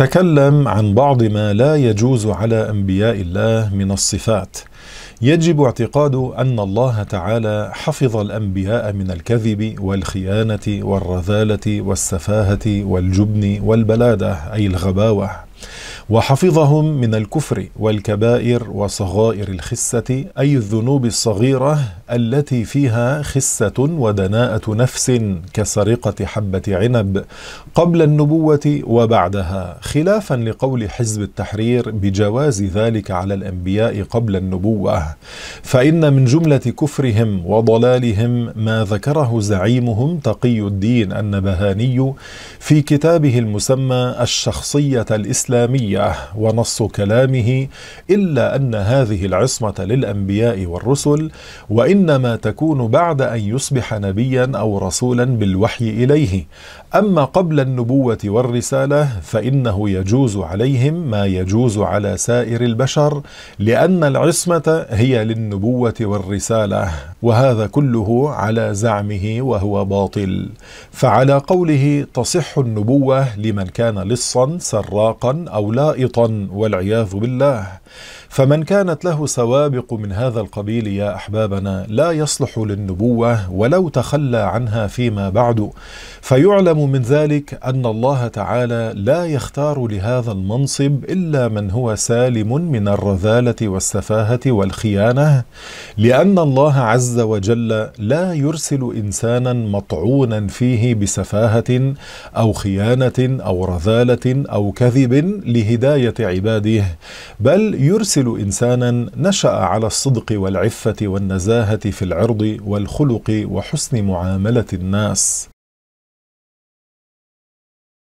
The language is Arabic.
تكلم عن بعض ما لا يجوز على انبياء الله من الصفات يجب اعتقاد ان الله تعالى حفظ الانبياء من الكذب والخيانه والرذاله والسفاهه والجبن والبلاده اي الغباوه وحفظهم من الكفر والكبائر وصغائر الخسة أي الذنوب الصغيرة التي فيها خسة ودناءة نفس كسرقة حبة عنب قبل النبوة وبعدها خلافا لقول حزب التحرير بجواز ذلك على الأنبياء قبل النبوة فإن من جملة كفرهم وضلالهم ما ذكره زعيمهم تقي الدين النبهاني في كتابه المسمى الشخصية الإسلامية ونص كلامه إلا أن هذه العصمة للأنبياء والرسل وإنما تكون بعد أن يصبح نبيا أو رسولا بالوحي إليه أما قبل النبوة والرسالة فإنه يجوز عليهم ما يجوز على سائر البشر لأن العصمة هي للنبوة والرسالة وهذا كله على زعمه وهو باطل فعلى قوله تصح النبوة لمن كان لصا سراقا أو لا لائطا والعياذ بالله فمن كانت له سوابق من هذا القبيل يا احبابنا لا يصلح للنبوه ولو تخلى عنها فيما بعد فيعلم من ذلك ان الله تعالى لا يختار لهذا المنصب الا من هو سالم من الرذاله والسفاهه والخيانه لان الله عز وجل لا يرسل انسانا مطعونا فيه بسفاهه او خيانه او رذاله او كذب له هداية عباده بل يرسل إنسانا نشأ على الصدق والعفة والنزاهة في العرض والخلق وحسن معاملة الناس